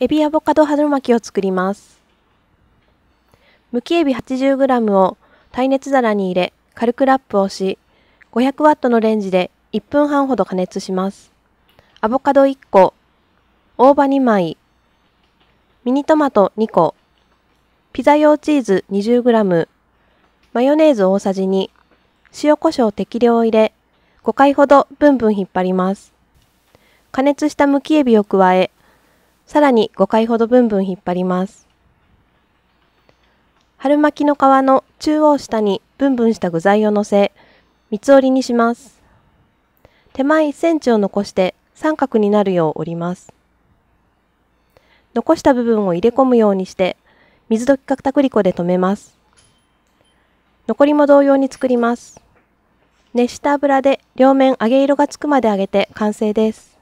エビアボカド春巻きを作ります。むきエビ 80g を耐熱皿に入れ、軽くラップをし、500W のレンジで1分半ほど加熱します。アボカド1個、大葉2枚、ミニトマト2個、ピザ用チーズ 20g、マヨネーズ大さじ2、塩コショウ適量を入れ、5回ほどブンブン引っ張ります。加熱したむきエビを加え、さらに5回ほどブンブン引っ張ります。春巻きの皮の中央下にブンブンした具材を乗せ、三つ折りにします。手前1センチを残して三角になるよう折ります。残した部分を入れ込むようにして、水溶き片栗粉で留めます。残りも同様に作ります。熱した油で両面揚げ色がつくまで揚げて完成です。